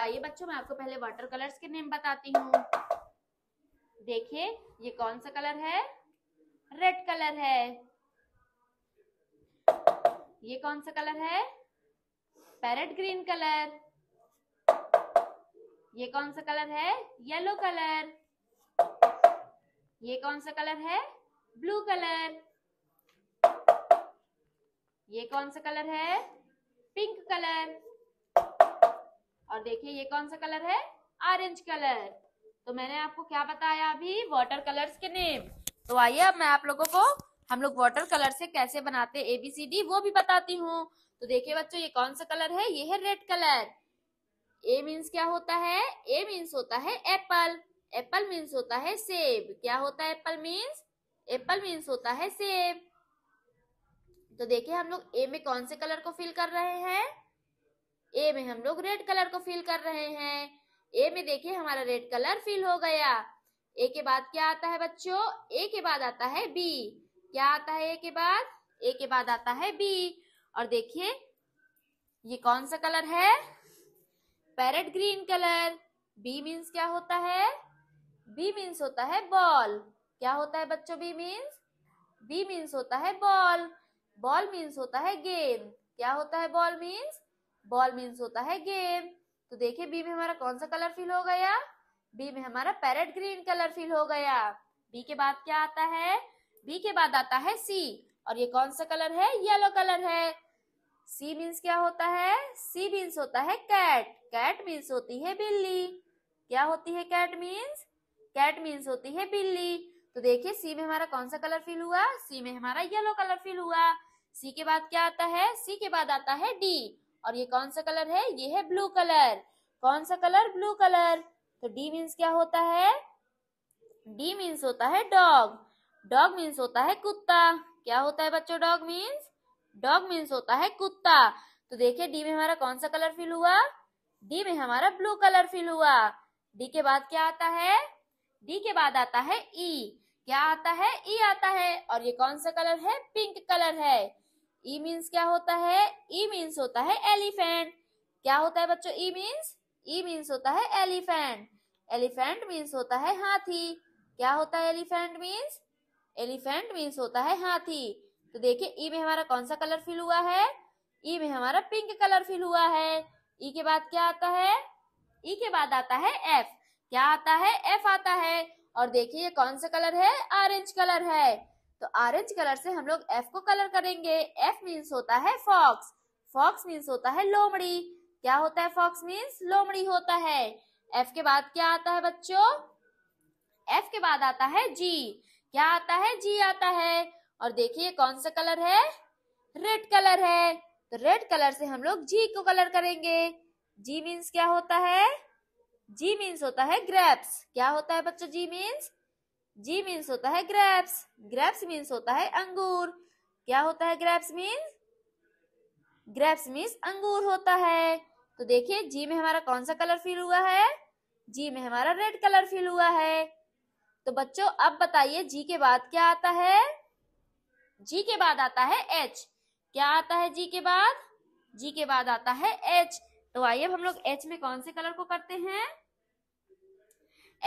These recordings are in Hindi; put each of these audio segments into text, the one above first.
आइए बच्चों मैं आपको पहले वाटर कलर्स के नेम बताती हूँ देखिए ये कौन सा कलर है रेड कलर है ये कौन सा कलर है पैरेट ग्रीन कलर ये कौन सा कलर है येलो कलर ये कौन सा कलर है ब्लू कलर ये कौन सा कलर है पिंक कलर और देखिए ये कौन सा कलर है ऑरेंज कलर तो मैंने आपको क्या बताया अभी वाटर कलर्स के नेम तो आइए अब मैं आप लोगों को हम लोग वाटर कलर से कैसे बनाते ए बी सी डी वो भी बताती हूँ तो देखिए बच्चों ये कौन सा कलर है ये है रेड कलर ए मीन्स क्या होता है ए मीन्स होता है एप्पल एप्पल मीन्स होता है सेब क्या होता है एप्पल मीन्स एप्पल मीन्स होता है सेब तो देखिए हम लोग ए में कौन से कलर को फिल कर रहे हैं में हम लोग रेड कलर को फील कर रहे हैं ए में देखिए हमारा रेड कलर फील हो गया ए के बाद क्या आता है बच्चों ए के बाद आता है बी क्या आता है ए के बाद ए के बाद आता है बी और देखिए ये कौन सा कलर है parrot green colour B means क्या होता है बी मीन्स होता है बॉल क्या होता है बच्चों बी मीन्स बी मीन्स होता है बॉल बॉल मीन्स होता है गेंद क्या होता है बॉल मीन्स बॉल मीन्स होता है गेम तो देखिए बी में हमारा कौन सा कलर फील हो गया बी में हमारा पैरेट ग्रीन कलर फील हो गया बी के बाद क्या आता है बी के बाद आता है सी और ये कौन सा कलर है येलो कलर है सी मीन्स क्या होता है सी मीन्स होता है कैट कैट मीन्स होती है बिल्ली क्या होती है कैट मीन्स कैट मीन्स होती है बिल्ली तो देखिए सी में हमारा कौन सा कलर फील हुआ सी में हमारा येलो कलर फील हुआ सी के बाद क्या आता है सी के बाद आता है डी और ये कौन सा कलर है ये है ब्लू कलर कौन सा कलर ब्लू कलर तो डी मीन्स क्या होता है डी मीन्स होता है डॉग डॉग मीन्स होता है कुत्ता क्या होता है बच्चों डॉग मीन्स डॉग मीन्स होता है कुत्ता तो देखिए डी में हमारा कौन सा कलर फिल हुआ डी में हमारा ब्लू कलर फिल हुआ डी के बाद क्या आता है डी के बाद आता है ई e. क्या आता है ई e आता है और ये कौन सा कलर है पिंक कलर है ई e मीन्स क्या होता है ई e मीन्स होता है एलिफेंट क्या होता है बच्चों ई मीन्स ई मीन्स होता है एलिफेंट एलिफेंट मीन्स होता है हाथी क्या होता है एलिफेंट मीन्स एलिफेंट मीन्स होता है हाथी तो देखिए ई e में हमारा कौन सा कलर फिल हुआ है ई e में हमारा पिंक कलर फिल हुआ है ई के बाद क्या आता है ई के बाद आता है एफ क्या आता है एफ आता है और देखिए ये कौन सा कलर है ऑरेंज कलर है तो ऑरेंज कलर से हम लोग एफ को कलर करेंगे एफ मीन्स होता है फॉक्स फॉक्स मीन्स होता है लोमड़ी क्या होता है फॉक्स मीन्स लोमड़ी होता है एफ के बाद क्या आता है बच्चों एफ के बाद आता है जी क्या आता है जी आता है और देखिए कौन सा कलर है रेड कलर है तो रेड कलर से हम लोग जी को कलर करेंगे जी मीन्स क्या होता है जी मीन्स होता है ग्रेप्स क्या होता है बच्चों जी मीन्स जी मीन्स होता है ग्रेप्स ग्रेप्स मीन्स होता है अंगूर क्या होता है ग्रेप्स मीन्स ग्रेप्स मीन्स अंगूर होता है तो देखिए जी में हमारा कौन सा कलर फील हुआ है जी में हमारा रेड कलर फील हुआ है तो बच्चों अब बताइए जी के बाद क्या आता है जी के बाद आता है एच क्या आता है जी के बाद जी के बाद आता है एच तो आइए हम लोग एच में कौन से कलर को करते हैं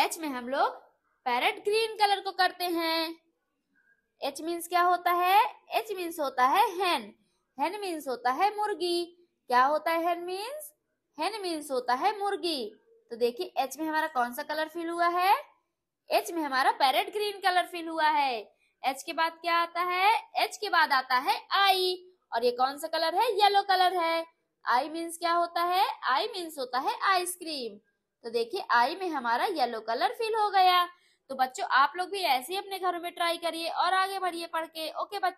एच में हम लोग पैरेट ग्रीन कलर को करते हैं एच मीन्स क्या होता है एच मीन्स होता है हैन हैन मीन्स होता है मुर्गी क्या होता है हैन मीन्स हैन मीन्स होता है मुर्गी तो देखिए एच में हमारा कौन सा कलर फिल हुआ है एच में हमारा पैरेट ग्रीन कलर फिल हुआ है एच के बाद क्या आता है एच के बाद आता है आई और ये कौन सा कलर है येलो कलर है आई मीन्स क्या होता है आई मीन्स होता है आइसक्रीम तो देखिए आई में हमारा येलो कलर फिल हो गया तो बच्चों आप लोग भी ऐसे ही अपने घरों में ट्राई करिए और आगे बढ़िए पढ़ के ओके बच्चों